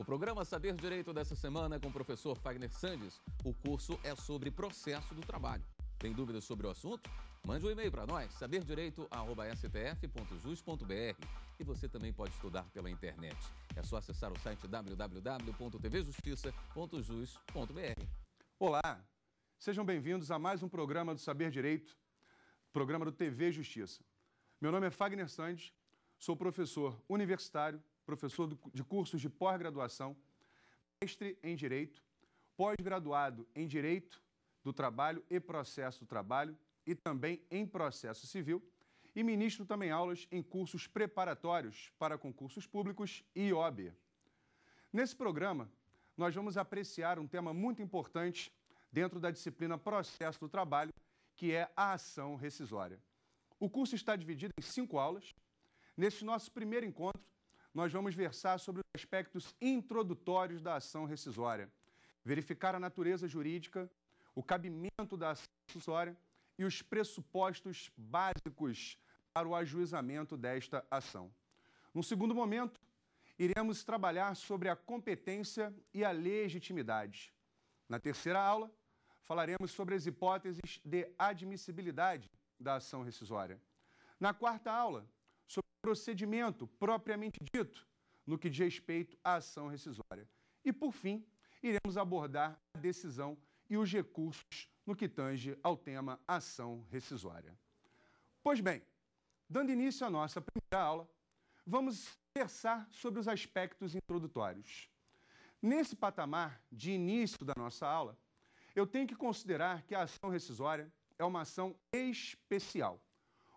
O programa Saber Direito dessa semana é com o professor Fagner Sandes. O curso é sobre processo do trabalho. Tem dúvidas sobre o assunto? Mande um e-mail para nós, saberdireito.stf.jus.br. E você também pode estudar pela internet. É só acessar o site www.tvjustiça.jus.br. Olá, sejam bem-vindos a mais um programa do Saber Direito, programa do TV Justiça. Meu nome é Fagner Sandes, sou professor universitário professor de cursos de pós-graduação, mestre em Direito, pós-graduado em Direito do Trabalho e Processo do Trabalho e também em Processo Civil, e ministro também aulas em cursos preparatórios para concursos públicos e OAB. Nesse programa, nós vamos apreciar um tema muito importante dentro da disciplina Processo do Trabalho, que é a ação rescisória. O curso está dividido em cinco aulas. Neste nosso primeiro encontro, nós vamos versar sobre os aspectos introdutórios da ação rescisória, verificar a natureza jurídica, o cabimento da ação rescisória e os pressupostos básicos para o ajuizamento desta ação. No segundo momento, iremos trabalhar sobre a competência e a legitimidade. Na terceira aula, falaremos sobre as hipóteses de admissibilidade da ação rescisória. Na quarta aula, procedimento propriamente dito no que diz respeito à ação rescisória. E, por fim, iremos abordar a decisão e os recursos no que tange ao tema ação rescisória. Pois bem, dando início à nossa primeira aula, vamos conversar sobre os aspectos introdutórios. Nesse patamar de início da nossa aula, eu tenho que considerar que a ação rescisória é uma ação especial.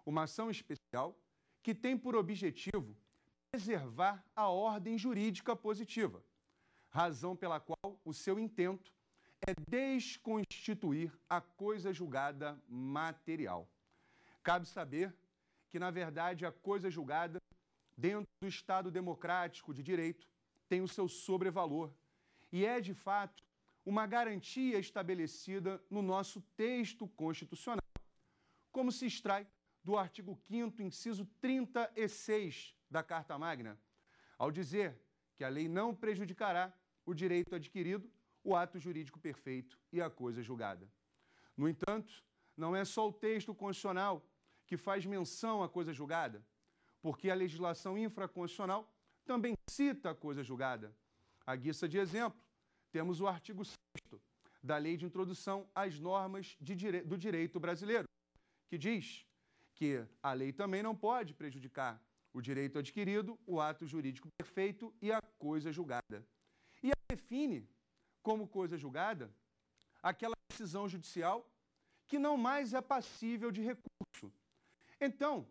Uma ação especial que tem por objetivo preservar a ordem jurídica positiva, razão pela qual o seu intento é desconstituir a coisa julgada material. Cabe saber que, na verdade, a coisa julgada, dentro do Estado democrático de direito, tem o seu sobrevalor e é, de fato, uma garantia estabelecida no nosso texto constitucional, como se extrai do artigo 5, inciso 36 da Carta Magna, ao dizer que a lei não prejudicará o direito adquirido, o ato jurídico perfeito e a coisa julgada. No entanto, não é só o texto constitucional que faz menção à coisa julgada, porque a legislação infraconstitucional também cita a coisa julgada. A guisa de exemplo, temos o artigo 6 da Lei de Introdução às Normas de dire... do Direito Brasileiro, que diz que a lei também não pode prejudicar o direito adquirido, o ato jurídico perfeito e a coisa julgada. E a define como coisa julgada aquela decisão judicial que não mais é passível de recurso. Então,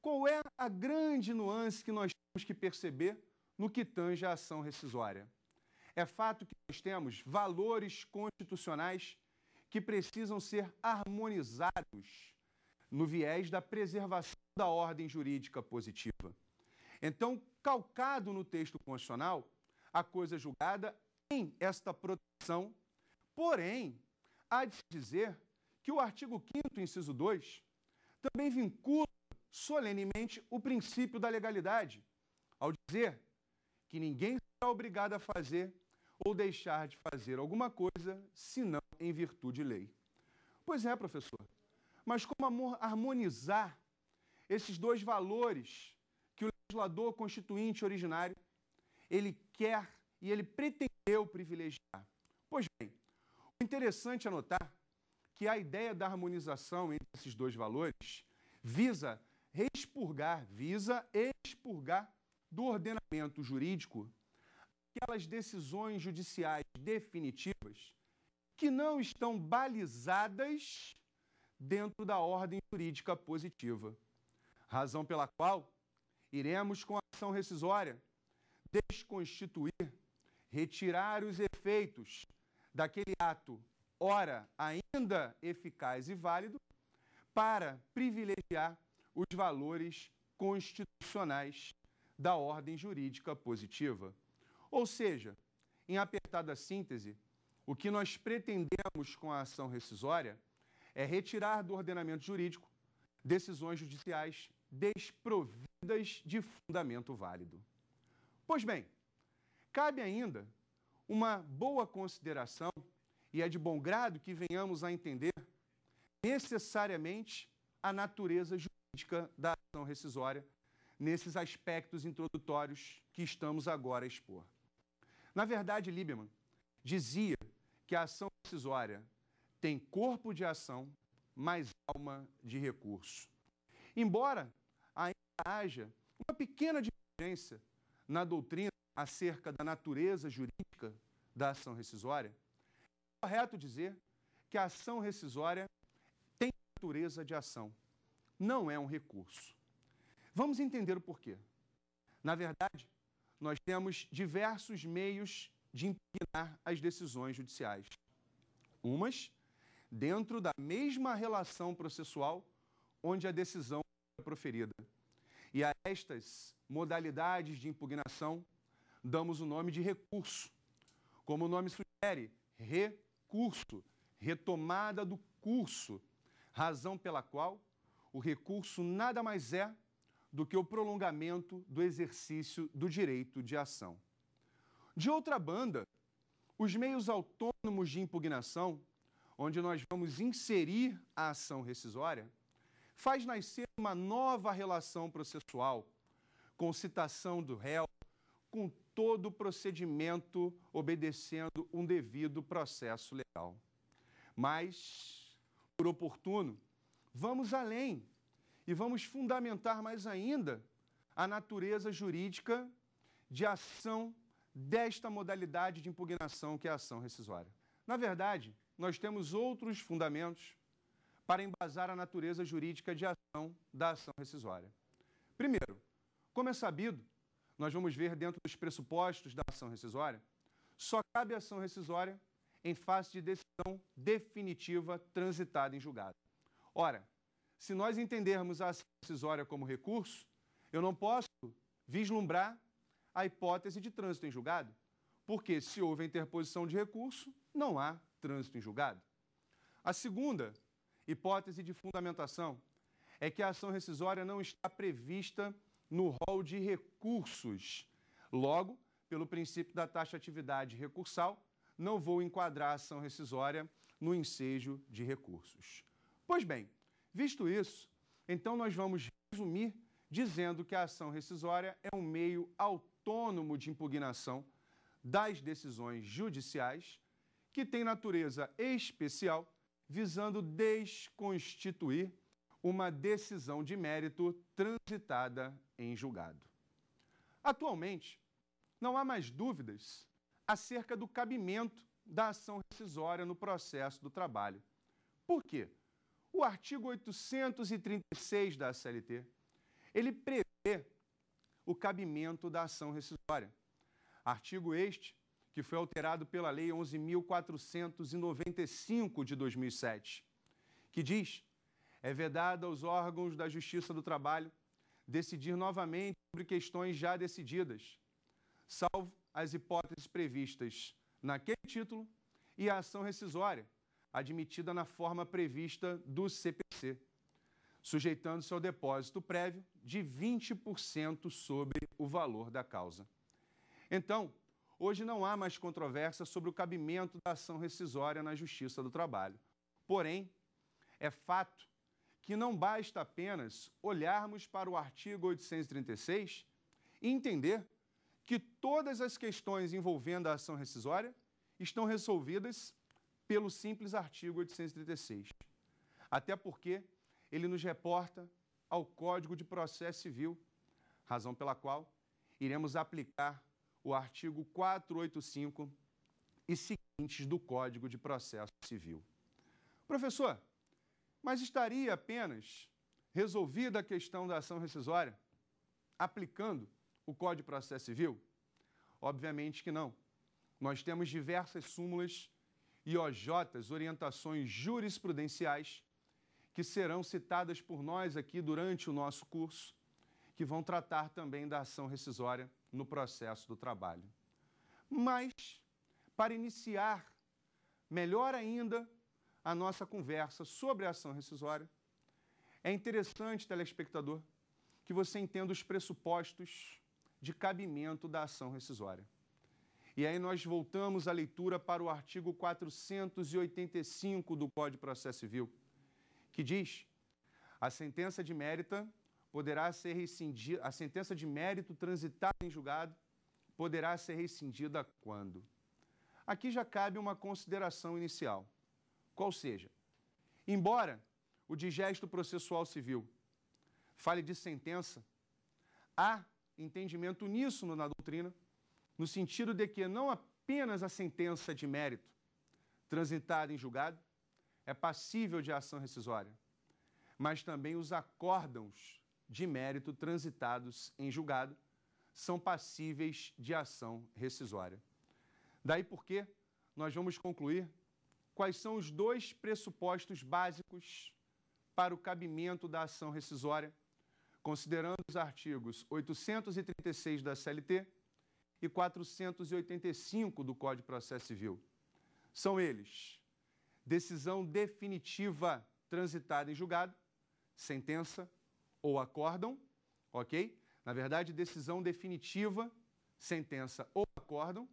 qual é a grande nuance que nós temos que perceber no que tange a ação rescisória? É fato que nós temos valores constitucionais que precisam ser harmonizados no viés da preservação da ordem jurídica positiva. Então, calcado no texto constitucional, a coisa é julgada tem esta proteção, porém, há de dizer que o artigo 5 inciso 2, também vincula solenemente o princípio da legalidade, ao dizer que ninguém será obrigado a fazer ou deixar de fazer alguma coisa, senão em virtude de lei. Pois é, professor mas como harmonizar esses dois valores que o legislador constituinte originário ele quer e ele pretendeu privilegiar. Pois bem, o interessante é notar que a ideia da harmonização entre esses dois valores visa expurgar, visa expurgar do ordenamento jurídico aquelas decisões judiciais definitivas que não estão balizadas dentro da ordem jurídica positiva. Razão pela qual iremos com a ação rescisória desconstituir, retirar os efeitos daquele ato, ora ainda eficaz e válido, para privilegiar os valores constitucionais da ordem jurídica positiva. Ou seja, em apertada síntese, o que nós pretendemos com a ação rescisória é retirar do ordenamento jurídico decisões judiciais desprovidas de fundamento válido. Pois bem, cabe ainda uma boa consideração, e é de bom grado que venhamos a entender necessariamente a natureza jurídica da ação rescisória nesses aspectos introdutórios que estamos agora a expor. Na verdade, Lieberman dizia que a ação rescisória tem corpo de ação, mas alma de recurso. Embora ainda haja uma pequena divergência na doutrina acerca da natureza jurídica da ação rescisória, é correto dizer que a ação rescisória tem natureza de ação, não é um recurso. Vamos entender o porquê. Na verdade, nós temos diversos meios de impugnar as decisões judiciais. Umas dentro da mesma relação processual onde a decisão é proferida. E a estas modalidades de impugnação damos o nome de recurso. Como o nome sugere, recurso, retomada do curso, razão pela qual o recurso nada mais é do que o prolongamento do exercício do direito de ação. De outra banda, os meios autônomos de impugnação onde nós vamos inserir a ação rescisória, faz nascer uma nova relação processual, com citação do réu, com todo o procedimento obedecendo um devido processo legal. Mas, por oportuno, vamos além e vamos fundamentar mais ainda a natureza jurídica de ação desta modalidade de impugnação que é a ação rescisória. Na verdade, nós temos outros fundamentos para embasar a natureza jurídica de ação da ação rescisória. Primeiro, como é sabido, nós vamos ver dentro dos pressupostos da ação rescisória, só cabe ação rescisória em face de decisão definitiva transitada em julgado. Ora, se nós entendermos a ação rescisória como recurso, eu não posso vislumbrar a hipótese de trânsito em julgado, porque se houve a interposição de recurso, não há trânsito em julgado. A segunda hipótese de fundamentação é que a ação rescisória não está prevista no rol de recursos. Logo, pelo princípio da taxa atividade recursal, não vou enquadrar a ação rescisória no ensejo de recursos. Pois bem, visto isso, então nós vamos resumir dizendo que a ação rescisória é um meio autônomo de impugnação das decisões judiciais que tem natureza especial, visando desconstituir uma decisão de mérito transitada em julgado. Atualmente, não há mais dúvidas acerca do cabimento da ação rescisória no processo do trabalho. Por quê? O artigo 836 da CLT, ele prevê o cabimento da ação rescisória. Artigo este que foi alterado pela Lei 11.495 de 2007, que diz: é vedado aos órgãos da Justiça do Trabalho decidir novamente sobre questões já decididas, salvo as hipóteses previstas naquele título e a ação rescisória, admitida na forma prevista do CPC, sujeitando-se ao depósito prévio de 20% sobre o valor da causa. Então, Hoje não há mais controvérsia sobre o cabimento da ação rescisória na Justiça do Trabalho. Porém, é fato que não basta apenas olharmos para o artigo 836 e entender que todas as questões envolvendo a ação rescisória estão resolvidas pelo simples artigo 836. Até porque ele nos reporta ao Código de Processo Civil, razão pela qual iremos aplicar o artigo 485 e seguintes do Código de Processo Civil. Professor, mas estaria apenas resolvida a questão da ação rescisória aplicando o Código de Processo Civil? Obviamente que não. Nós temos diversas súmulas e OJs, orientações jurisprudenciais, que serão citadas por nós aqui durante o nosso curso, que vão tratar também da ação rescisória no processo do trabalho. Mas, para iniciar melhor ainda a nossa conversa sobre a ação rescisória, é interessante, telespectador, que você entenda os pressupostos de cabimento da ação rescisória. E aí nós voltamos à leitura para o artigo 485 do Código de Processo Civil, que diz: a sentença de mérita poderá ser rescindida, a sentença de mérito transitada em julgado poderá ser rescindida quando? Aqui já cabe uma consideração inicial. Qual seja, embora o digesto processual civil fale de sentença, há entendimento uníssono na doutrina, no sentido de que não apenas a sentença de mérito transitada em julgado é passível de ação rescisória, mas também os acórdãos de mérito transitados em julgado são passíveis de ação rescisória. Daí porque nós vamos concluir quais são os dois pressupostos básicos para o cabimento da ação rescisória, considerando os artigos 836 da CLT e 485 do Código de Processo Civil. São eles: decisão definitiva transitada em julgado, sentença, ou acordam, ok? Na verdade, decisão definitiva, sentença ou acordam,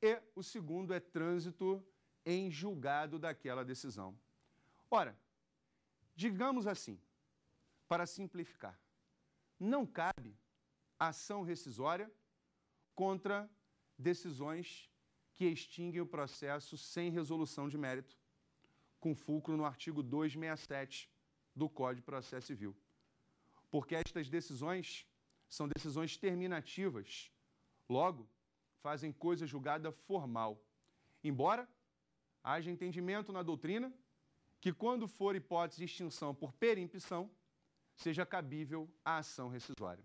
e o segundo é trânsito em julgado daquela decisão. Ora, digamos assim, para simplificar, não cabe ação rescisória contra decisões que extinguem o processo sem resolução de mérito, com fulcro no artigo 267 do Código de Processo Civil porque estas decisões são decisões terminativas, logo, fazem coisa julgada formal. Embora haja entendimento na doutrina que, quando for hipótese de extinção por perimpição, seja cabível a ação rescisória.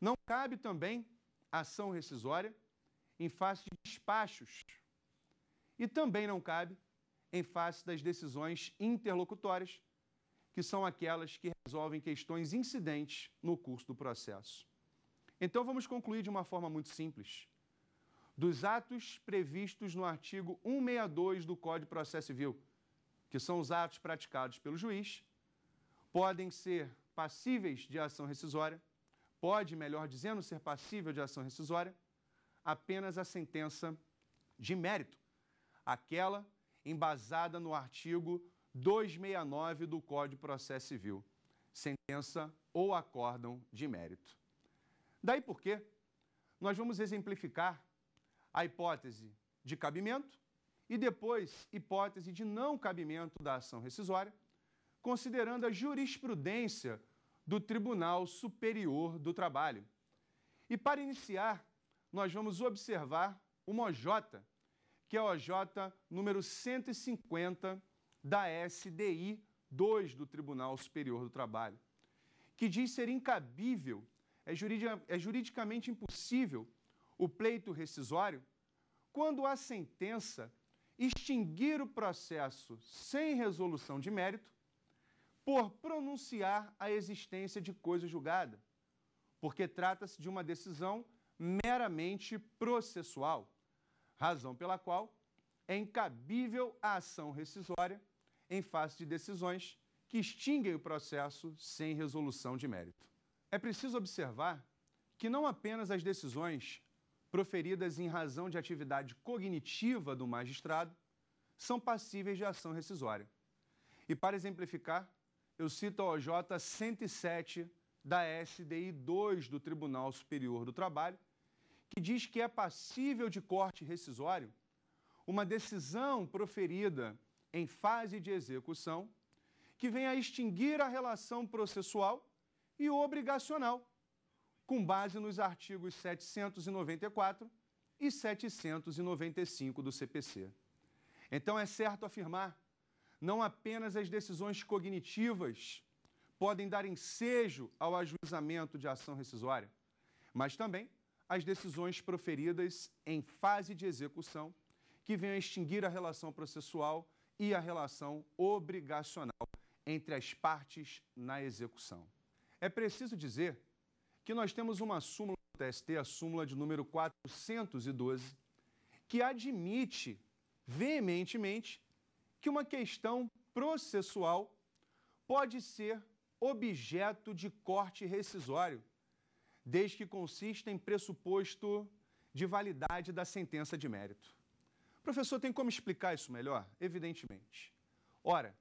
Não cabe também ação rescisória em face de despachos e também não cabe em face das decisões interlocutórias que são aquelas que resolvem questões incidentes no curso do processo. Então vamos concluir de uma forma muito simples. Dos atos previstos no artigo 162 do Código de Processo Civil, que são os atos praticados pelo juiz, podem ser passíveis de ação rescisória, pode, melhor dizendo, ser passível de ação rescisória, apenas a sentença de mérito, aquela embasada no artigo 269 do Código de Processo Civil, sentença ou acórdão de mérito. Daí por Nós vamos exemplificar a hipótese de cabimento e depois hipótese de não cabimento da ação rescisória, considerando a jurisprudência do Tribunal Superior do Trabalho. E para iniciar, nós vamos observar uma OJ, que é a OJ número 150 da SDI 2 do Tribunal Superior do Trabalho, que diz ser incabível, é, juridica, é juridicamente impossível o pleito rescisório quando a sentença extinguir o processo sem resolução de mérito por pronunciar a existência de coisa julgada, porque trata-se de uma decisão meramente processual, razão pela qual é incabível a ação rescisória em face de decisões que extinguem o processo sem resolução de mérito. É preciso observar que não apenas as decisões proferidas em razão de atividade cognitiva do magistrado são passíveis de ação rescisória. E para exemplificar, eu cito a OJ 107 da SDI 2 do Tribunal Superior do Trabalho, que diz que é passível de corte rescisório uma decisão proferida em fase de execução, que vem a extinguir a relação processual e obrigacional, com base nos artigos 794 e 795 do CPC. Então é certo afirmar, não apenas as decisões cognitivas podem dar ensejo ao ajuizamento de ação rescisória, mas também as decisões proferidas em fase de execução, que venham a extinguir a relação processual e a relação obrigacional entre as partes na execução. É preciso dizer que nós temos uma súmula do TST, a súmula de número 412, que admite veementemente que uma questão processual pode ser objeto de corte rescisório, desde que consista em pressuposto de validade da sentença de mérito. Professor, tem como explicar isso melhor? Evidentemente. Ora,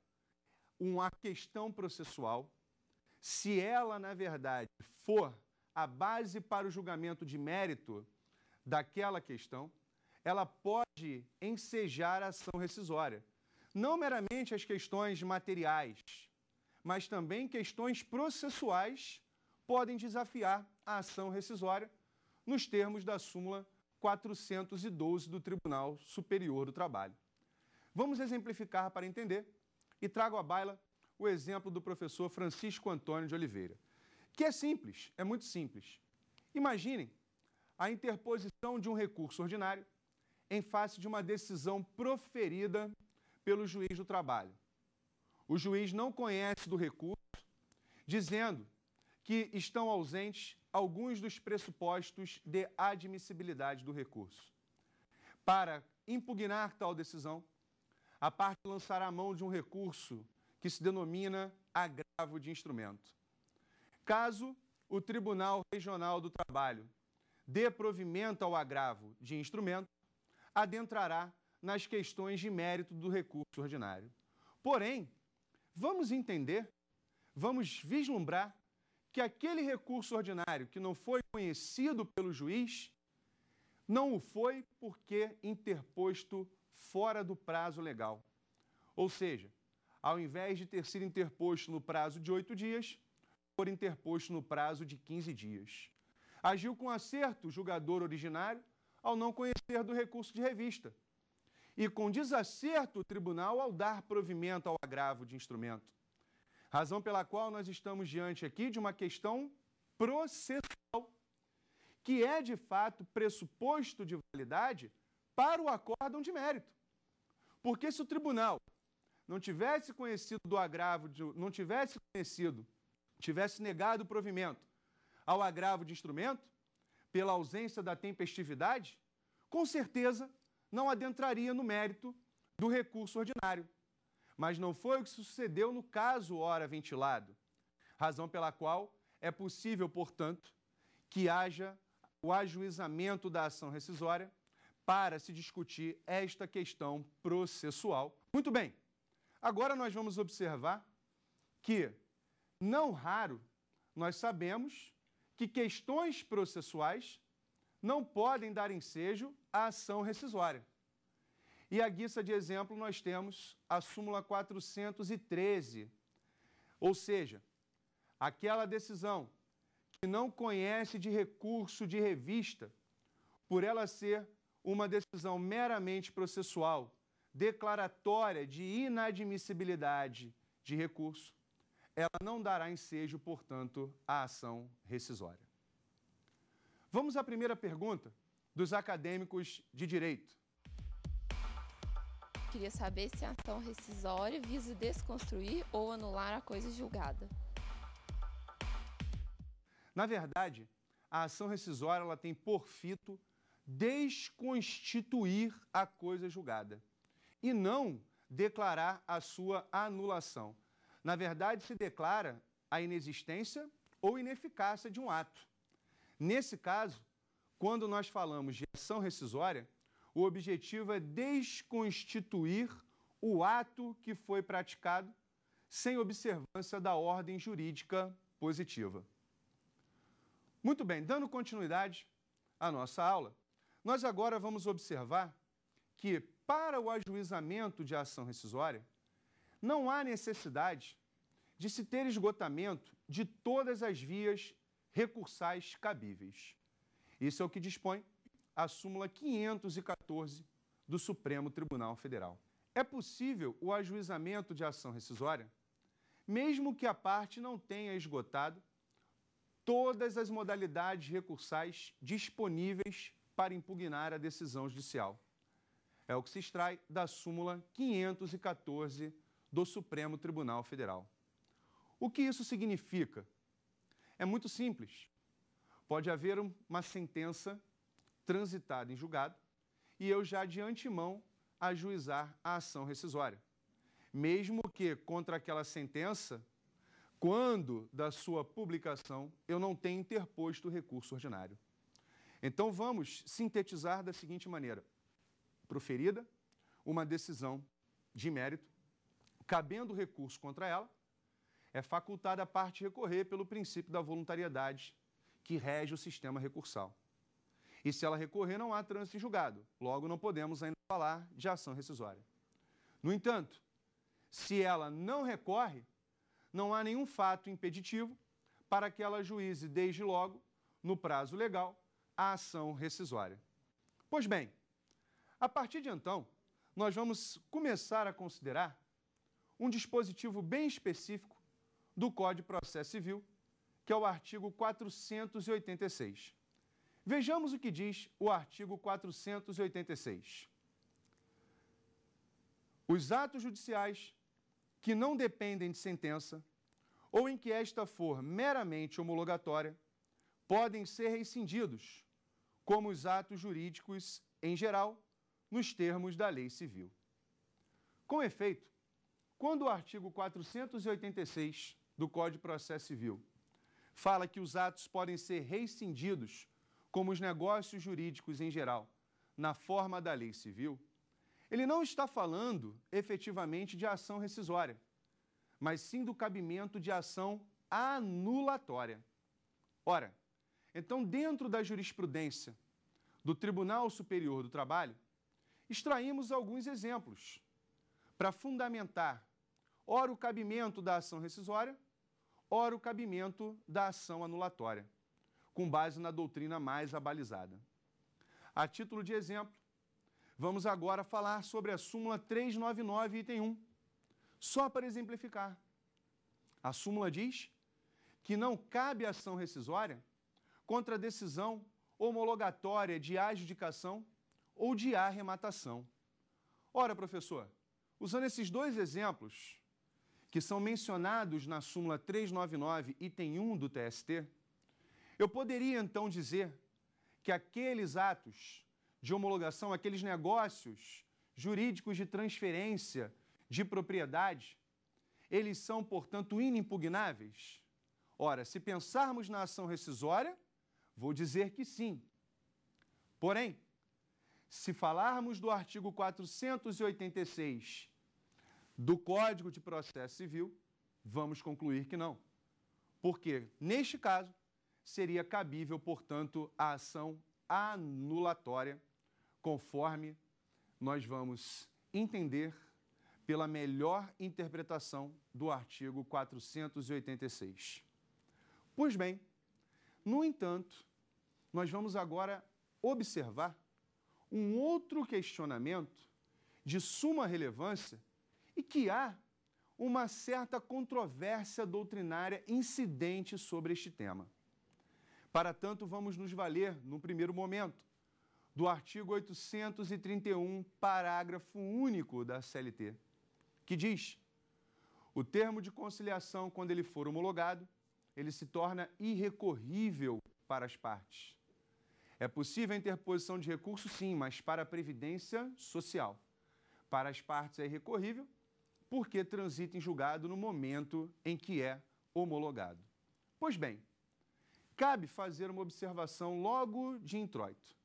uma questão processual, se ela, na verdade, for a base para o julgamento de mérito daquela questão, ela pode ensejar a ação rescisória. Não meramente as questões materiais, mas também questões processuais podem desafiar a ação rescisória nos termos da súmula 412 do Tribunal Superior do Trabalho. Vamos exemplificar para entender e trago à baila o exemplo do professor Francisco Antônio de Oliveira, que é simples, é muito simples. Imaginem a interposição de um recurso ordinário em face de uma decisão proferida pelo juiz do trabalho. O juiz não conhece do recurso, dizendo que estão ausentes alguns dos pressupostos de admissibilidade do recurso. Para impugnar tal decisão, a parte lançará a mão de um recurso que se denomina agravo de instrumento. Caso o Tribunal Regional do Trabalho dê provimento ao agravo de instrumento, adentrará nas questões de mérito do recurso ordinário. Porém, vamos entender, vamos vislumbrar que aquele recurso ordinário que não foi conhecido pelo juiz não o foi porque interposto fora do prazo legal. Ou seja, ao invés de ter sido interposto no prazo de oito dias, foi interposto no prazo de 15 dias. Agiu com acerto o julgador originário ao não conhecer do recurso de revista e com desacerto o tribunal ao dar provimento ao agravo de instrumento. Razão pela qual nós estamos diante aqui de uma questão processual, que é de fato pressuposto de validade para o acórdão de mérito. Porque se o tribunal não tivesse conhecido do agravo, de, não tivesse conhecido, tivesse negado o provimento ao agravo de instrumento, pela ausência da tempestividade, com certeza não adentraria no mérito do recurso ordinário mas não foi o que sucedeu no caso ora ventilado. Razão pela qual é possível, portanto, que haja o ajuizamento da ação rescisória para se discutir esta questão processual. Muito bem, agora nós vamos observar que, não raro, nós sabemos que questões processuais não podem dar ensejo à ação rescisória. E a guiça de exemplo nós temos a súmula 413, ou seja, aquela decisão que não conhece de recurso de revista, por ela ser uma decisão meramente processual, declaratória de inadmissibilidade de recurso, ela não dará ensejo, portanto, à ação rescisória. Vamos à primeira pergunta dos acadêmicos de direito queria saber se a é ação rescisória visa desconstruir ou anular a coisa julgada. Na verdade, a ação rescisória ela tem por fito desconstituir a coisa julgada e não declarar a sua anulação. Na verdade, se declara a inexistência ou ineficácia de um ato. Nesse caso, quando nós falamos de ação rescisória, o objetivo é desconstituir o ato que foi praticado sem observância da ordem jurídica positiva. Muito bem, dando continuidade à nossa aula, nós agora vamos observar que, para o ajuizamento de ação rescisória, não há necessidade de se ter esgotamento de todas as vias recursais cabíveis. Isso é o que dispõe a súmula 514 do Supremo Tribunal Federal. É possível o ajuizamento de ação rescisória, mesmo que a parte não tenha esgotado todas as modalidades recursais disponíveis para impugnar a decisão judicial. É o que se extrai da súmula 514 do Supremo Tribunal Federal. O que isso significa? É muito simples. Pode haver uma sentença transitado em julgado e eu já de antemão ajuizar a ação rescisória. Mesmo que contra aquela sentença, quando da sua publicação eu não tenha interposto recurso ordinário. Então vamos sintetizar da seguinte maneira: proferida uma decisão de mérito, cabendo recurso contra ela, é facultada a parte recorrer pelo princípio da voluntariedade que rege o sistema recursal. E se ela recorrer, não há trânsito em julgado. Logo, não podemos ainda falar de ação rescisória. No entanto, se ela não recorre, não há nenhum fato impeditivo para que ela juíze desde logo, no prazo legal, a ação rescisória. Pois bem, a partir de então, nós vamos começar a considerar um dispositivo bem específico do Código de Processo Civil, que é o artigo 486. Vejamos o que diz o artigo 486. Os atos judiciais que não dependem de sentença ou em que esta for meramente homologatória podem ser rescindidos, como os atos jurídicos em geral, nos termos da lei civil. Com efeito, quando o artigo 486 do Código de Processo Civil fala que os atos podem ser rescindidos como os negócios jurídicos em geral, na forma da lei civil, ele não está falando efetivamente de ação rescisória, mas sim do cabimento de ação anulatória. Ora, então, dentro da jurisprudência do Tribunal Superior do Trabalho, extraímos alguns exemplos para fundamentar, ora, o cabimento da ação rescisória, ora, o cabimento da ação anulatória com base na doutrina mais abalizada. A título de exemplo, vamos agora falar sobre a súmula 399, item 1. Só para exemplificar. A súmula diz que não cabe ação rescisória contra decisão homologatória de adjudicação ou de arrematação. Ora, professor, usando esses dois exemplos que são mencionados na súmula 399, item 1 do TST, eu poderia então dizer que aqueles atos de homologação, aqueles negócios jurídicos de transferência de propriedade, eles são, portanto, inimpugnáveis? Ora, se pensarmos na ação rescisória, vou dizer que sim. Porém, se falarmos do artigo 486 do Código de Processo Civil, vamos concluir que não. Porque, neste caso, seria cabível, portanto, a ação anulatória, conforme nós vamos entender pela melhor interpretação do artigo 486. Pois bem, no entanto, nós vamos agora observar um outro questionamento de suma relevância e que há uma certa controvérsia doutrinária incidente sobre este tema. Para tanto, vamos nos valer, num primeiro momento, do artigo 831, parágrafo único da CLT, que diz: o termo de conciliação, quando ele for homologado, ele se torna irrecorrível para as partes. É possível a interposição de recurso, sim, mas para a Previdência Social. Para as partes é irrecorrível, porque transita em julgado no momento em que é homologado. Pois bem, cabe fazer uma observação logo de introito.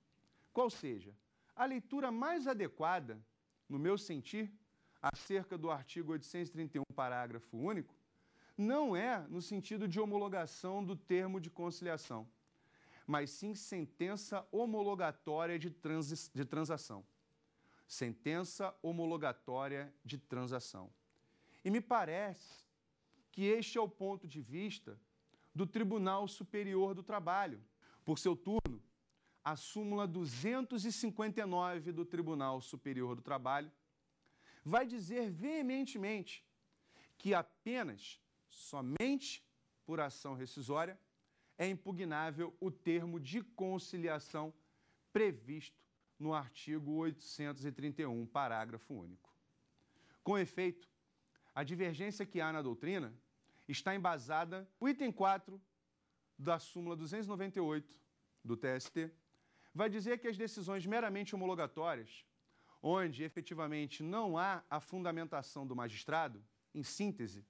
Qual seja, a leitura mais adequada, no meu sentir, acerca do artigo 831, parágrafo único, não é no sentido de homologação do termo de conciliação, mas sim sentença homologatória de, trans, de transação. Sentença homologatória de transação. E me parece que este é o ponto de vista do Tribunal Superior do Trabalho. Por seu turno, a súmula 259 do Tribunal Superior do Trabalho vai dizer veementemente que apenas, somente por ação rescisória, é impugnável o termo de conciliação previsto no artigo 831, parágrafo único. Com efeito, a divergência que há na doutrina está embasada o item 4 da súmula 298 do TST vai dizer que as decisões meramente homologatórias, onde efetivamente não há a fundamentação do magistrado, em síntese,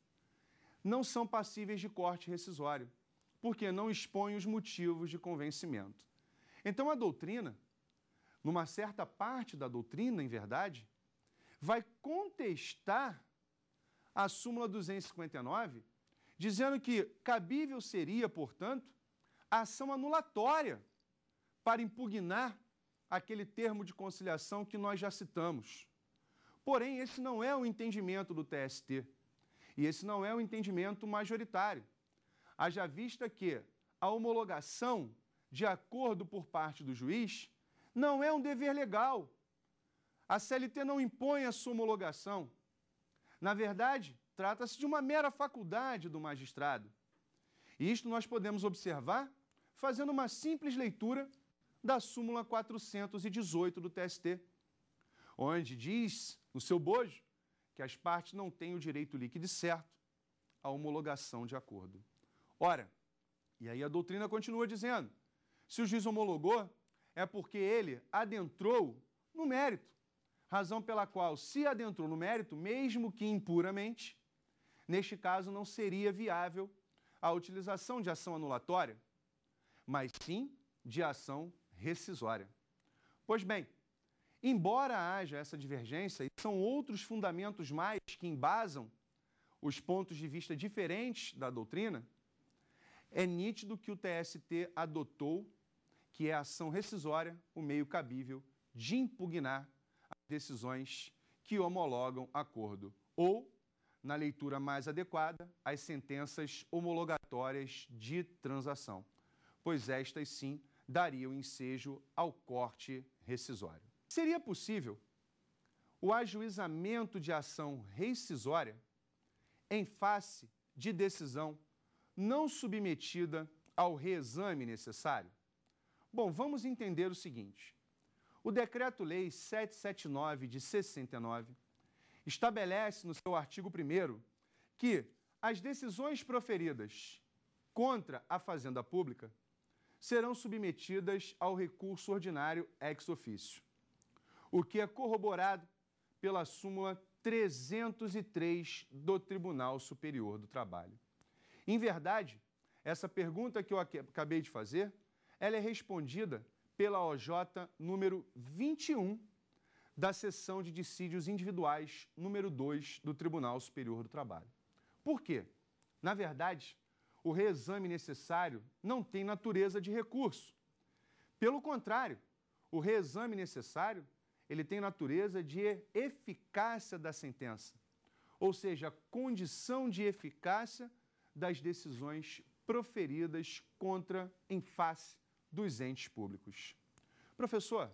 não são passíveis de corte rescisório, porque não expõem os motivos de convencimento. Então a doutrina, numa certa parte da doutrina, em verdade, vai contestar a súmula 259 dizendo que cabível seria, portanto, a ação anulatória para impugnar aquele termo de conciliação que nós já citamos. Porém, esse não é o entendimento do TST. E esse não é o entendimento majoritário. Haja vista que a homologação de acordo por parte do juiz não é um dever legal. A CLT não impõe a sua homologação. Na verdade, Trata-se de uma mera faculdade do magistrado. E isto nós podemos observar fazendo uma simples leitura da súmula 418 do TST, onde diz, no seu bojo, que as partes não têm o direito líquido certo à homologação de acordo. Ora, e aí a doutrina continua dizendo: se o juiz homologou, é porque ele adentrou no mérito, razão pela qual, se adentrou no mérito, mesmo que impuramente, Neste caso, não seria viável a utilização de ação anulatória, mas sim de ação rescisória. Pois bem, embora haja essa divergência, e são outros fundamentos mais que embasam os pontos de vista diferentes da doutrina, é nítido que o TST adotou que é a ação rescisória o meio cabível de impugnar as decisões que homologam acordo ou na leitura mais adequada, as sentenças homologatórias de transação, pois estas sim dariam ensejo ao corte rescisório. Seria possível o ajuizamento de ação rescisória em face de decisão não submetida ao reexame necessário? Bom, vamos entender o seguinte. O Decreto-Lei 779 de 69 estabelece no seu artigo 1 que as decisões proferidas contra a Fazenda Pública serão submetidas ao recurso ordinário ex officio, o que é corroborado pela súmula 303 do Tribunal Superior do Trabalho. Em verdade, essa pergunta que eu acabei de fazer, ela é respondida pela OJ número 21 da sessão de dissídios individuais número 2 do Tribunal Superior do Trabalho. Por quê? Na verdade, o reexame necessário não tem natureza de recurso. Pelo contrário, o reexame necessário, ele tem natureza de eficácia da sentença, ou seja, condição de eficácia das decisões proferidas contra em face dos entes públicos. Professor,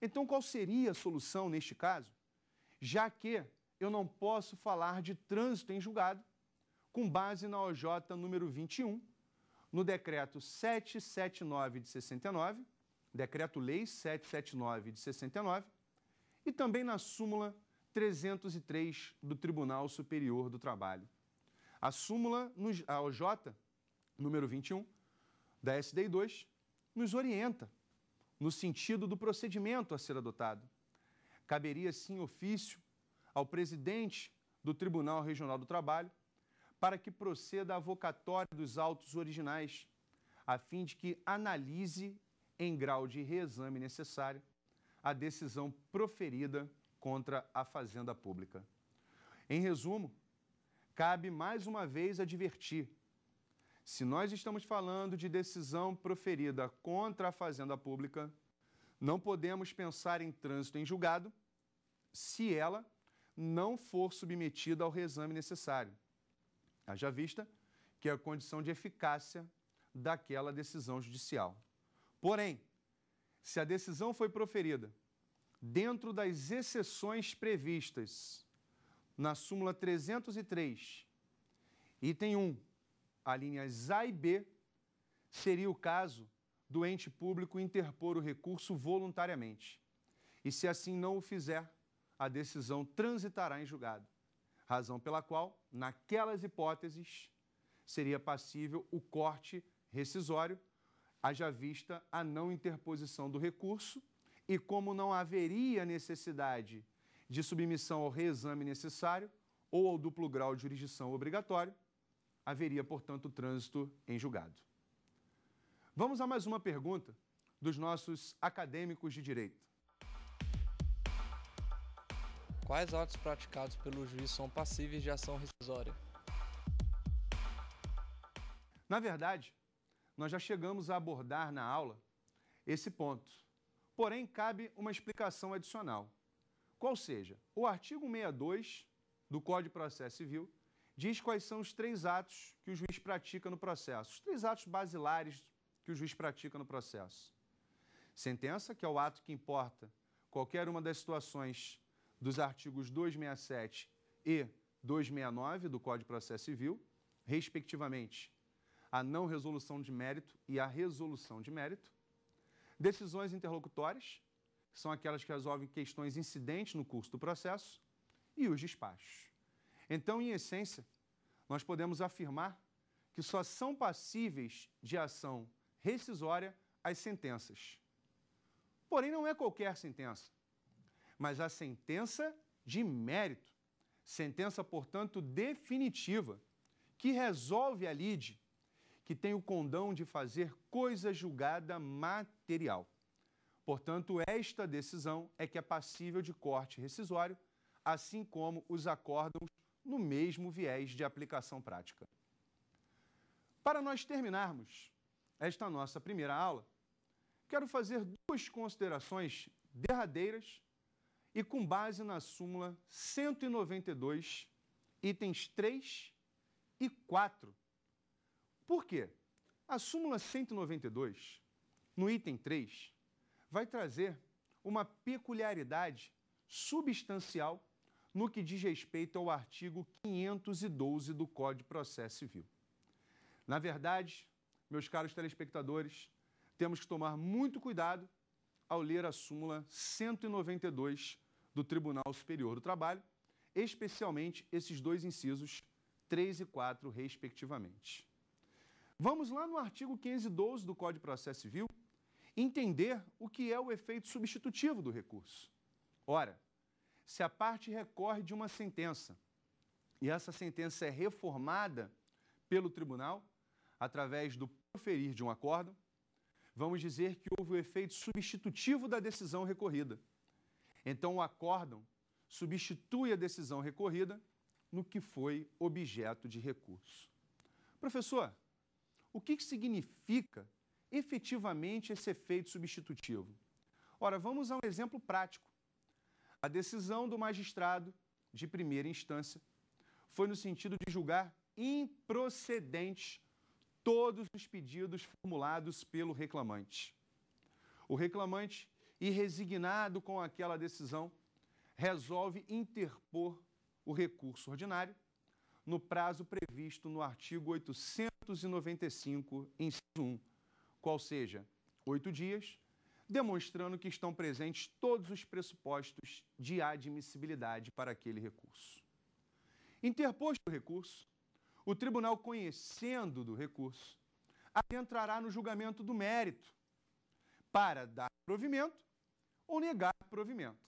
então, qual seria a solução neste caso? Já que eu não posso falar de trânsito em julgado, com base na OJ número 21, no decreto 779 de 69, decreto-lei 779 de 69, e também na súmula 303 do Tribunal Superior do Trabalho. A súmula, a OJ número 21, da SDI 2, nos orienta no sentido do procedimento a ser adotado. Caberia, sim, ofício ao presidente do Tribunal Regional do Trabalho para que proceda à vocatória dos autos originais, a fim de que analise, em grau de reexame necessário, a decisão proferida contra a Fazenda Pública. Em resumo, cabe mais uma vez advertir se nós estamos falando de decisão proferida contra a fazenda pública, não podemos pensar em trânsito em julgado se ela não for submetida ao reexame necessário. Haja vista que é a condição de eficácia daquela decisão judicial. Porém, se a decisão foi proferida dentro das exceções previstas na súmula 303, item 1 as linhas A e B, seria o caso do ente público interpor o recurso voluntariamente. E se assim não o fizer, a decisão transitará em julgado, razão pela qual, naquelas hipóteses, seria passível o corte rescisório, haja vista a não interposição do recurso, e como não haveria necessidade de submissão ao reexame necessário ou ao duplo grau de jurisdição obrigatório, haveria, portanto, trânsito em julgado. Vamos a mais uma pergunta dos nossos acadêmicos de direito. Quais atos praticados pelo juiz são passíveis de ação rescisória? Na verdade, nós já chegamos a abordar na aula esse ponto. Porém, cabe uma explicação adicional. Qual seja, o artigo 62 do Código de Processo Civil diz quais são os três atos que o juiz pratica no processo, os três atos basilares que o juiz pratica no processo. Sentença, que é o ato que importa qualquer uma das situações dos artigos 267 e 269 do Código de Processo Civil, respectivamente, a não resolução de mérito e a resolução de mérito. Decisões interlocutórias, que são aquelas que resolvem questões incidentes no curso do processo, e os despachos. Então, em essência, nós podemos afirmar que só são passíveis de ação rescisória as sentenças. Porém, não é qualquer sentença, mas a sentença de mérito. Sentença, portanto, definitiva, que resolve a lide, que tem o condão de fazer coisa julgada material. Portanto, esta decisão é que é passível de corte rescisório, assim como os acórdãos no mesmo viés de aplicação prática. Para nós terminarmos esta nossa primeira aula, quero fazer duas considerações derradeiras e com base na súmula 192, itens 3 e 4. Por quê? A súmula 192, no item 3, vai trazer uma peculiaridade substancial no que diz respeito ao artigo 512 do Código de Processo Civil. Na verdade, meus caros telespectadores, temos que tomar muito cuidado ao ler a súmula 192 do Tribunal Superior do Trabalho, especialmente esses dois incisos 3 e 4, respectivamente. Vamos lá no artigo 512 do Código de Processo Civil entender o que é o efeito substitutivo do recurso. Ora, se a parte recorre de uma sentença e essa sentença é reformada pelo tribunal através do proferir de um acordo, vamos dizer que houve o efeito substitutivo da decisão recorrida. Então, o acórdão substitui a decisão recorrida no que foi objeto de recurso. Professor, o que significa efetivamente esse efeito substitutivo? Ora, vamos a um exemplo prático. A decisão do magistrado de primeira instância foi no sentido de julgar improcedentes todos os pedidos formulados pelo reclamante. O reclamante, irresignado com aquela decisão, resolve interpor o recurso ordinário no prazo previsto no artigo 895, inciso 1, qual seja oito dias demonstrando que estão presentes todos os pressupostos de admissibilidade para aquele recurso. Interposto o recurso, o tribunal, conhecendo do recurso, adentrará no julgamento do mérito para dar provimento ou negar provimento.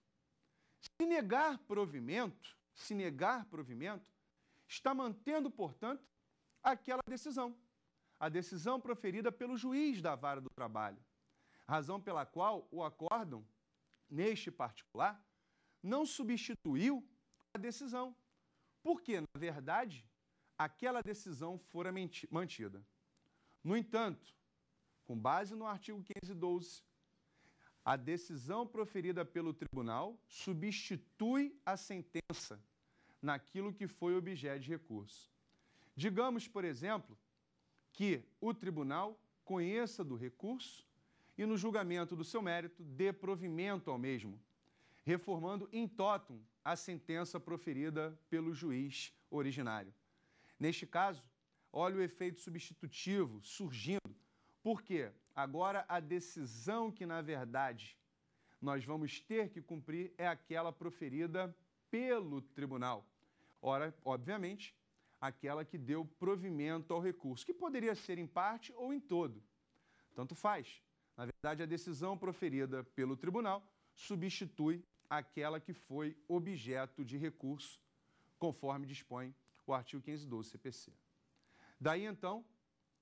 Se negar provimento, se negar provimento, está mantendo, portanto, aquela decisão, a decisão proferida pelo juiz da vara do trabalho, razão pela qual o acórdão, neste particular, não substituiu a decisão, porque, na verdade, aquela decisão fora mantida. No entanto, com base no artigo 512, a decisão proferida pelo tribunal substitui a sentença naquilo que foi objeto de recurso. Digamos, por exemplo, que o tribunal conheça do recurso e, no julgamento do seu mérito, dê provimento ao mesmo, reformando in totum a sentença proferida pelo juiz originário. Neste caso, olha o efeito substitutivo surgindo, porque agora a decisão que, na verdade, nós vamos ter que cumprir é aquela proferida pelo tribunal. Ora, obviamente, aquela que deu provimento ao recurso, que poderia ser em parte ou em todo. Tanto faz. Na verdade, a decisão proferida pelo tribunal substitui aquela que foi objeto de recurso, conforme dispõe o artigo 512 do CPC. Daí então,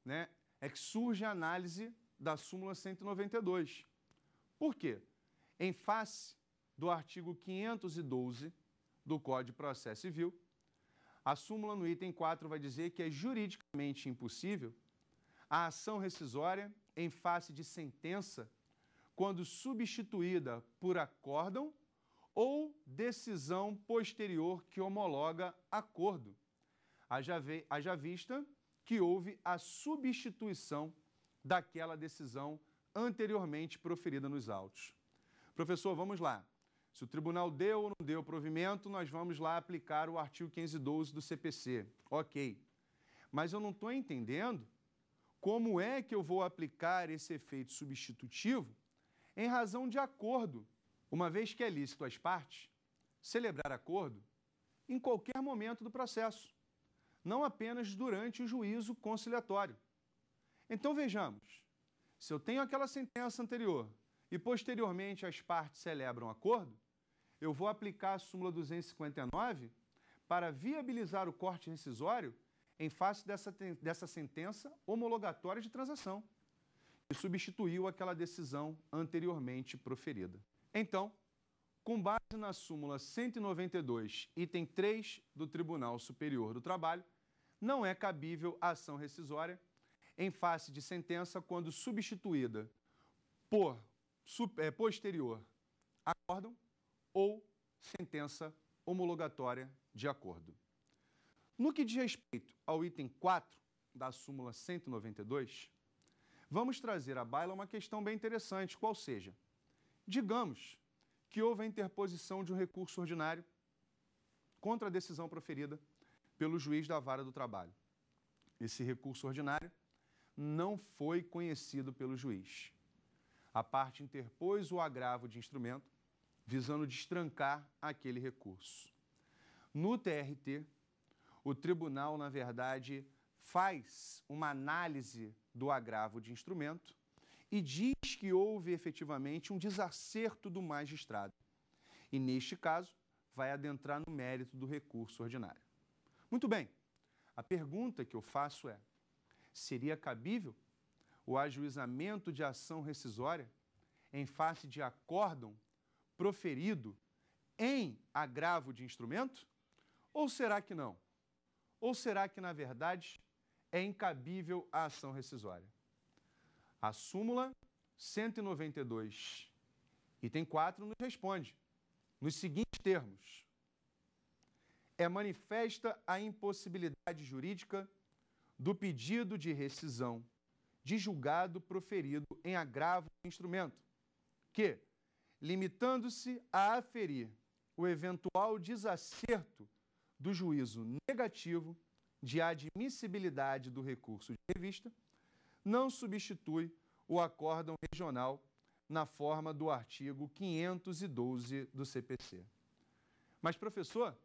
né, é que surge a análise da súmula 192. Por quê? Em face do artigo 512 do Código de Processo Civil, a súmula no item 4 vai dizer que é juridicamente impossível a ação rescisória em face de sentença, quando substituída por acórdão ou decisão posterior que homologa acordo, haja, ve, haja vista que houve a substituição daquela decisão anteriormente proferida nos autos. Professor, vamos lá. Se o tribunal deu ou não deu provimento, nós vamos lá aplicar o artigo 512 do CPC. Ok. Mas eu não estou entendendo como é que eu vou aplicar esse efeito substitutivo? Em razão de acordo, uma vez que é lícito às partes celebrar acordo em qualquer momento do processo, não apenas durante o juízo conciliatório. Então vejamos, se eu tenho aquela sentença anterior e posteriormente as partes celebram acordo, eu vou aplicar a súmula 259 para viabilizar o corte rescisório em face dessa, dessa sentença homologatória de transação, e substituiu aquela decisão anteriormente proferida. Então, com base na súmula 192, item 3 do Tribunal Superior do Trabalho, não é cabível a ação rescisória em face de sentença quando substituída por super, é, posterior acórdão ou sentença homologatória de acordo. No que diz respeito ao item 4 da súmula 192, vamos trazer à baila uma questão bem interessante, qual seja, digamos que houve a interposição de um recurso ordinário contra a decisão proferida pelo juiz da vara do trabalho. Esse recurso ordinário não foi conhecido pelo juiz. A parte interpôs o agravo de instrumento visando destrancar aquele recurso. No TRT, o tribunal, na verdade, faz uma análise do agravo de instrumento e diz que houve efetivamente um desacerto do magistrado. E, neste caso, vai adentrar no mérito do recurso ordinário. Muito bem, a pergunta que eu faço é: seria cabível o ajuizamento de ação rescisória em face de acórdão proferido em agravo de instrumento? Ou será que não? Ou será que, na verdade, é incabível a ação rescisória? A súmula 192, item 4, nos responde nos seguintes termos: é manifesta a impossibilidade jurídica do pedido de rescisão de julgado proferido em agravo do instrumento, que, limitando-se a aferir o eventual desacerto do juízo negativo de admissibilidade do recurso de revista, não substitui o acórdão regional na forma do artigo 512 do CPC. Mas, professor,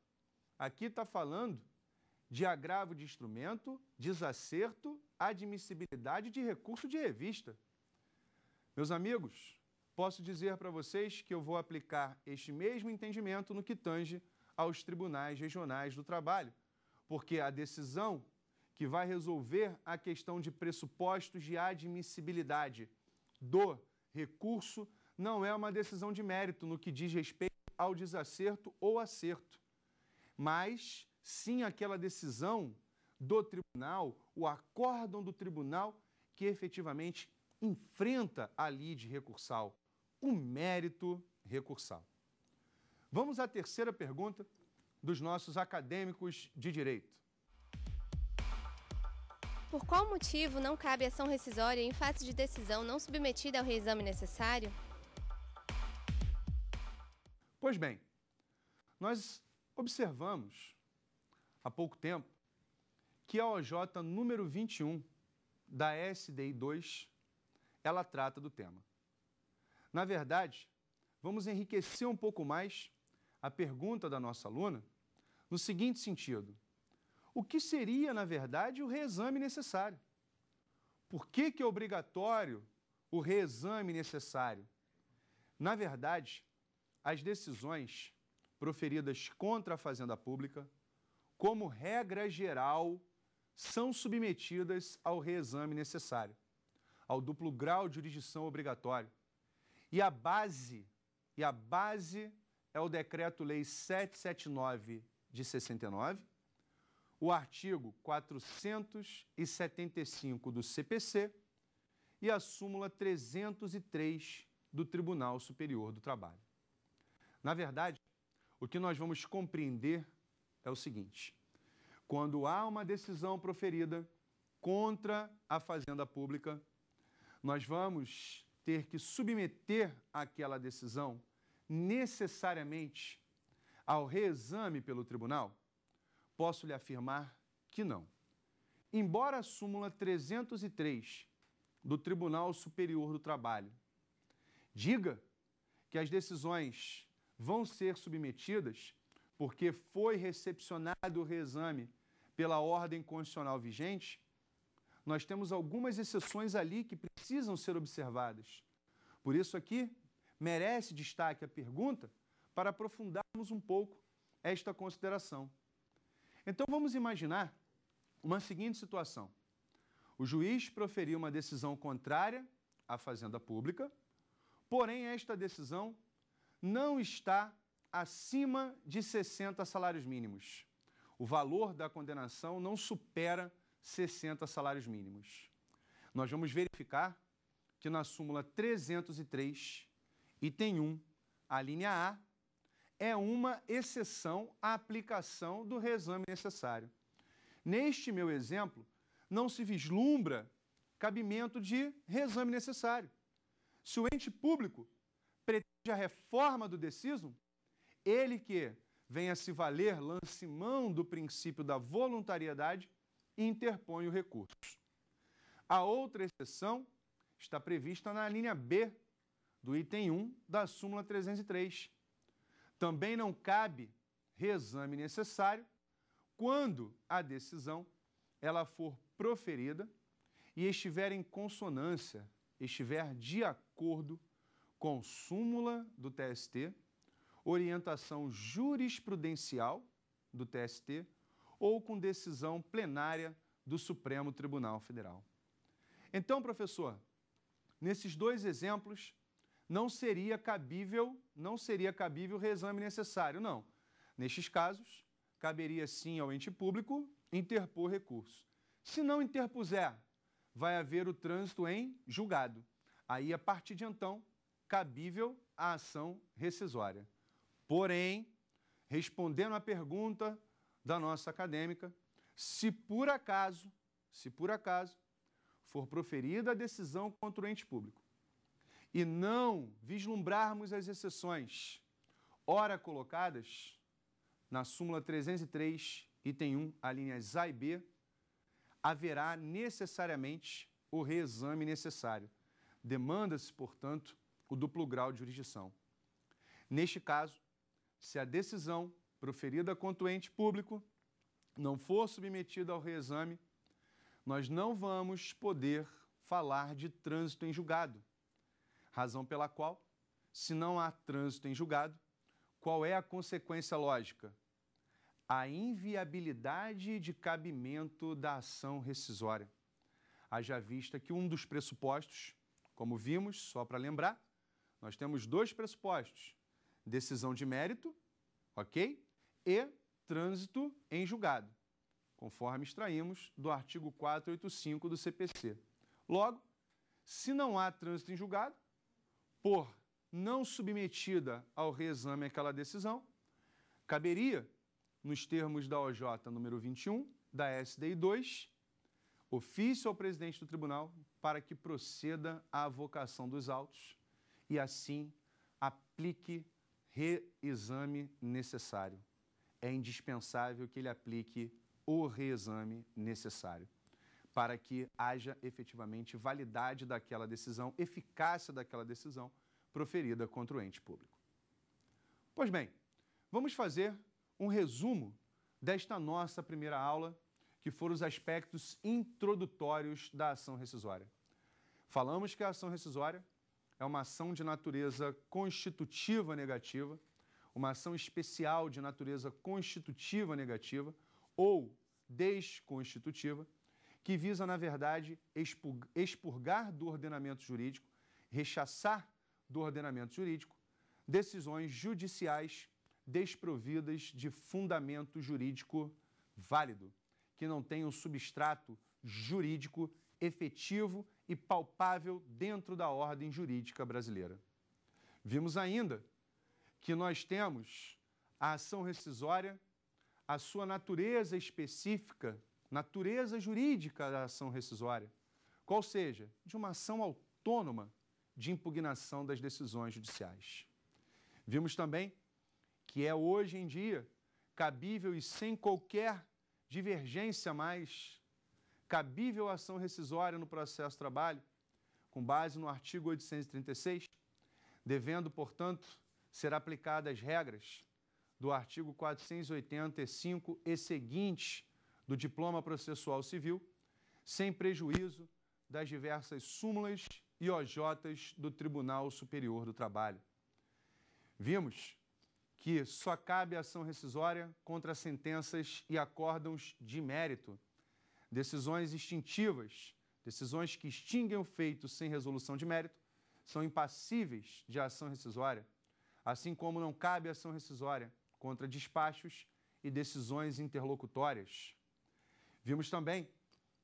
aqui está falando de agravo de instrumento, desacerto, admissibilidade de recurso de revista. Meus amigos, posso dizer para vocês que eu vou aplicar este mesmo entendimento no que tange aos tribunais regionais do trabalho, porque a decisão que vai resolver a questão de pressupostos de admissibilidade do recurso não é uma decisão de mérito no que diz respeito ao desacerto ou acerto, mas sim aquela decisão do tribunal, o acórdão do tribunal que efetivamente enfrenta a lide recursal, o mérito recursal. Vamos à terceira pergunta dos nossos acadêmicos de direito. Por qual motivo não cabe ação rescisória em face de decisão não submetida ao reexame necessário? Pois bem, nós observamos há pouco tempo que a OJ número 21 da SDI 2 ela trata do tema. Na verdade, vamos enriquecer um pouco mais a pergunta da nossa aluna no seguinte sentido: o que seria, na verdade, o reexame necessário? Por que, que é obrigatório o reexame necessário? Na verdade, as decisões proferidas contra a fazenda pública, como regra geral, são submetidas ao reexame necessário, ao duplo grau de jurisdição obrigatório. E a base, e a base é o Decreto-Lei 779 de 69, o artigo 475 do CPC e a súmula 303 do Tribunal Superior do Trabalho. Na verdade, o que nós vamos compreender é o seguinte: quando há uma decisão proferida contra a fazenda pública, nós vamos ter que submeter aquela decisão necessariamente ao reexame pelo tribunal? Posso lhe afirmar que não. Embora a súmula 303 do Tribunal Superior do Trabalho diga que as decisões vão ser submetidas porque foi recepcionado o reexame pela ordem constitucional vigente, nós temos algumas exceções ali que precisam ser observadas. Por isso aqui, merece destaque a pergunta para aprofundarmos um pouco esta consideração. Então vamos imaginar uma seguinte situação. O juiz proferiu uma decisão contrária à fazenda pública, porém esta decisão não está acima de 60 salários mínimos. O valor da condenação não supera 60 salários mínimos. Nós vamos verificar que na súmula 303 Item 1, a linha A é uma exceção à aplicação do reexame necessário. Neste meu exemplo, não se vislumbra cabimento de reexame necessário. Se o ente público pretende a reforma do deciso, ele que venha se valer lance mão do princípio da voluntariedade interpõe o recurso. A outra exceção está prevista na linha B do item 1 da súmula 303. Também não cabe reexame necessário quando a decisão ela for proferida e estiver em consonância, estiver de acordo com súmula do TST, orientação jurisprudencial do TST ou com decisão plenária do Supremo Tribunal Federal. Então, professor, nesses dois exemplos, não seria cabível, não seria cabível reexame necessário, não. Nestes casos, caberia sim ao ente público interpor recurso. Se não interpuser, vai haver o trânsito em julgado. Aí, a partir de então, cabível a ação rescisória. Porém, respondendo à pergunta da nossa acadêmica, se por acaso, se por acaso for proferida a decisão contra o ente público e não vislumbrarmos as exceções, ora colocadas na súmula 303, item 1, alíneas A e B, haverá necessariamente o reexame necessário. Demanda-se, portanto, o duplo grau de jurisdição. Neste caso, se a decisão proferida contra o ente público não for submetida ao reexame, nós não vamos poder falar de trânsito em julgado Razão pela qual, se não há trânsito em julgado, qual é a consequência lógica? A inviabilidade de cabimento da ação rescisória. Haja vista que um dos pressupostos, como vimos, só para lembrar, nós temos dois pressupostos: decisão de mérito, ok? E trânsito em julgado, conforme extraímos do artigo 485 do CPC. Logo, se não há trânsito em julgado, por não submetida ao reexame aquela decisão, caberia, nos termos da OJ número 21, da SDI 2, ofício ao presidente do tribunal para que proceda à avocação dos autos e assim aplique reexame necessário. É indispensável que ele aplique o reexame necessário para que haja efetivamente validade daquela decisão, eficácia daquela decisão proferida contra o ente público. Pois bem, vamos fazer um resumo desta nossa primeira aula, que foram os aspectos introdutórios da ação rescisória. Falamos que a ação rescisória é uma ação de natureza constitutiva negativa, uma ação especial de natureza constitutiva negativa ou desconstitutiva, que visa, na verdade, expurgar do ordenamento jurídico, rechaçar do ordenamento jurídico, decisões judiciais desprovidas de fundamento jurídico válido, que não tenham substrato jurídico efetivo e palpável dentro da ordem jurídica brasileira. Vimos ainda que nós temos a ação rescisória, a sua natureza específica natureza jurídica da ação rescisória, qual seja, de uma ação autônoma de impugnação das decisões judiciais. Vimos também que é hoje em dia cabível e sem qualquer divergência mais cabível a ação rescisória no processo trabalho, com base no artigo 836, devendo, portanto, ser aplicadas as regras do artigo 485 e seguintes do Diploma Processual Civil, sem prejuízo das diversas súmulas e OJs do Tribunal Superior do Trabalho. Vimos que só cabe ação rescisória contra sentenças e acórdãos de mérito, decisões extintivas, decisões que extinguem o feito sem resolução de mérito, são impassíveis de ação rescisória, assim como não cabe ação rescisória contra despachos e decisões interlocutórias. Vimos também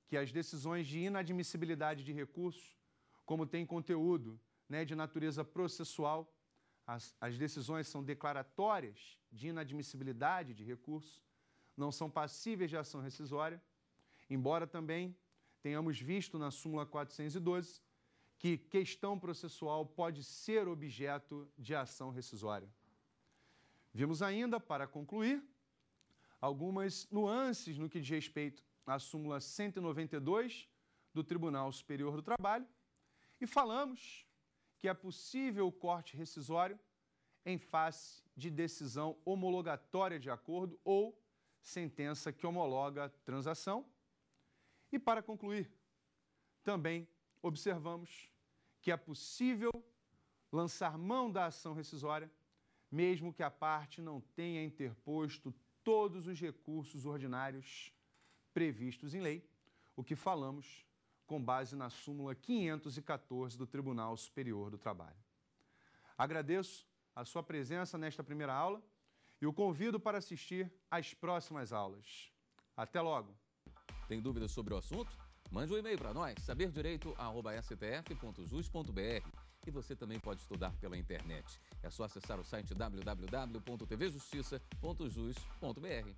que as decisões de inadmissibilidade de recursos, como tem conteúdo né, de natureza processual, as, as decisões são declaratórias de inadmissibilidade de recursos, não são passíveis de ação rescisória, embora também tenhamos visto na súmula 412 que questão processual pode ser objeto de ação rescisória. Vimos ainda, para concluir, algumas nuances no que diz respeito a súmula 192 do Tribunal Superior do Trabalho, e falamos que é possível o corte rescisório em face de decisão homologatória de acordo ou sentença que homologa transação. E para concluir, também observamos que é possível lançar mão da ação rescisória, mesmo que a parte não tenha interposto todos os recursos ordinários previstos em lei, o que falamos com base na súmula 514 do Tribunal Superior do Trabalho. Agradeço a sua presença nesta primeira aula e o convido para assistir às próximas aulas. Até logo! Tem dúvidas sobre o assunto? Mande um e-mail para nós, saberdireito.stf.jus.br. E você também pode estudar pela internet. É só acessar o site www.tvjustiça.jus.br.